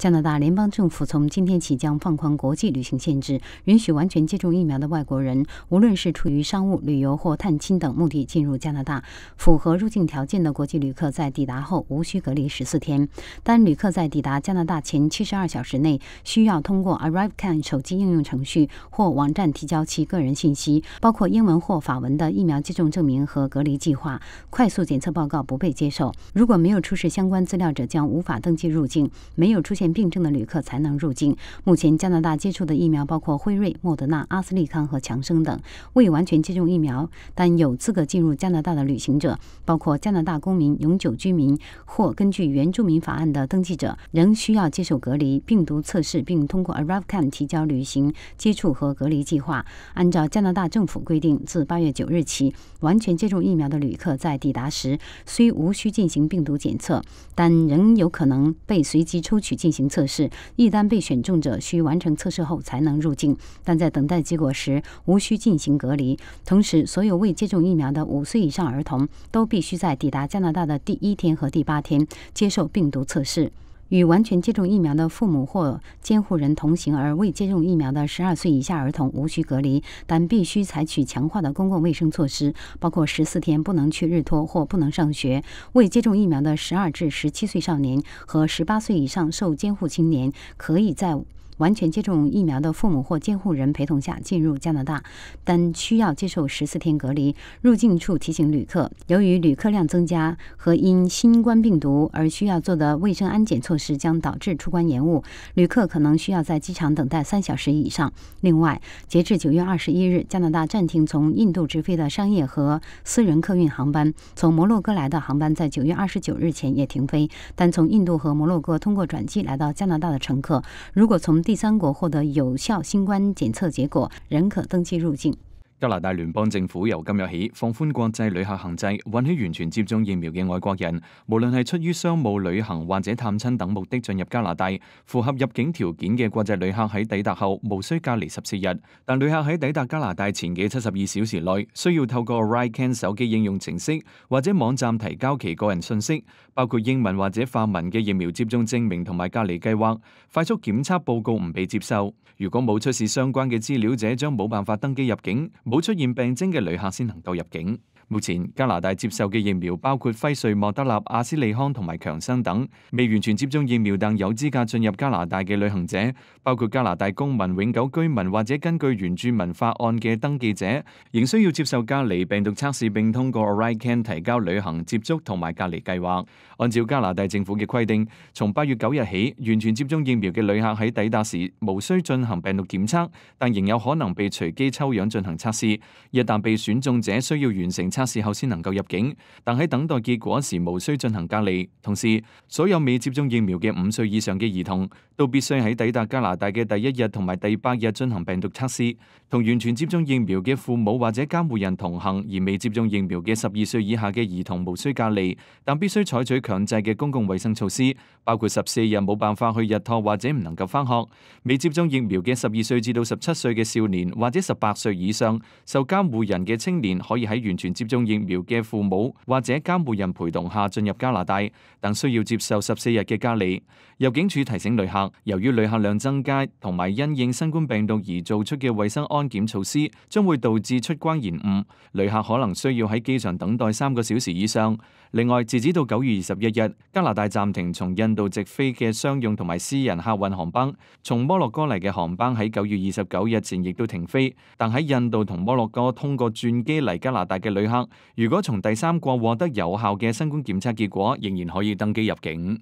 加拿大联邦政府从今天起将放宽国际旅行限制，允许完全接种疫苗的外国人，无论是出于商务、旅游或探亲等目的进入加拿大。符合入境条件的国际旅客在抵达后无需隔离十四天。但旅客在抵达加拿大前七十二小时内，需要通过 ArriveCan 手机应用程序或网站提交其个人信息，包括英文或法文的疫苗接种证明和隔离计划。快速检测报告不被接受。如果没有出示相关资料者，将无法登记入境。没有出现。病症的旅客才能入境。目前，加拿大接触的疫苗包括辉瑞、莫德纳、阿斯利康和强生等。未完全接种疫苗但有资格进入加拿大的旅行者，包括加拿大公民、永久居民或根据原住民法案的登记者，仍需要接受隔离、病毒测试，并通过 ArriveCAN 提交旅行接触和隔离计划。按照加拿大政府规定，自8月9日起，完全接种疫苗的旅客在抵达时虽无需进行病毒检测，但仍有可能被随机抽取进行。测试，一旦被选中者需完成测试后才能入境，但在等待结果时无需进行隔离。同时，所有未接种疫苗的五岁以上儿童都必须在抵达加拿大的第一天和第八天接受病毒测试。与完全接种疫苗的父母或监护人同行，而未接种疫苗的十二岁以下儿童无需隔离，但必须采取强化的公共卫生措施，包括十四天不能去日托或不能上学。未接种疫苗的十二至十七岁少年和十八岁以上受监护青年可以在。完全接种疫苗的父母或监护人陪同下进入加拿大，但需要接受十四天隔离。入境处提醒旅客，由于旅客量增加和因新冠病毒而需要做的卫生安检措施，将导致出关延误，旅客可能需要在机场等待三小时以上。另外，截至九月二十一日，加拿大暂停从印度直飞的商业和私人客运航班，从摩洛哥来的航班在九月二十九日前也停飞。但从印度和摩洛哥通过转机来到加拿大的乘客，如果从第三国获得有效新冠检测结果，仍可登记入境。加拿大联邦政府由今日起放宽国际旅客限制，允许完全接种疫苗嘅外国人，无论系出于商务旅行或者探亲等目的进入加拿大。符合入境条件嘅国际旅客喺抵达后，无需隔离十四日。但旅客喺抵达加拿大前嘅七十二小时内，需要透过 Ryken 手机应用程式或者网站提交其个人信息，包括英文或者法文嘅疫苗接种证明同埋隔离计划。快速检测报告唔被接受。如果冇出示相关嘅资料，者将冇办法登机入境。冇出現病征嘅旅客先能夠入境。目前加拿大接受嘅疫苗包括辉瑞、莫德纳、阿斯利康同埋强生等。未完全接种疫苗但有资格进入加拿大嘅旅行者，包括加拿大公民、永久居民或者根据原住民法案嘅登记者，仍需要接受隔离病毒测试，并通过 a r i c a n 提交旅行接触同埋隔离计划。按照加拿大政府嘅规定，从八月九日起，完全接种疫苗嘅旅客喺抵达时无需进行病毒检测，但仍有可能被随机抽样进行测试。一旦被选中者需要完成测。测试后先能够入境，但喺等待结果时无需进行隔离。同时，所有未接种疫苗嘅五岁以上嘅儿童都必须喺抵达加拿大嘅第一日同埋第八日进行病毒测试。同完全接种疫苗嘅父母或者监护人同行而未接种疫苗嘅十二岁以下嘅儿童无需隔离，但必须采取强制嘅公共卫生措施，包括十四日冇办法去日托或者唔能够翻学。未接种疫苗嘅十二岁至到十七岁嘅少年或者十八岁以上受监护人嘅青年可以喺完全接种疫苗嘅父母或者监护人陪同下进入加拿大，但需要接受十四日嘅隔离。入境处提醒旅客，由于旅客量增加，同埋因应新冠病毒而做出嘅卫生安检措施，将会导致出关延误。旅客可能需要喺机场等待三个小时以上。另外，截止到九月二十一日，加拿大暂停从印度直飞嘅商用同埋私人客运航班。从摩洛哥嚟嘅航班喺九月二十九日前亦都停飞。但喺印度同摩洛哥通过转机嚟加拿大嘅旅客。如果从第三国获得有效嘅新冠检测结果，仍然可以登机入境。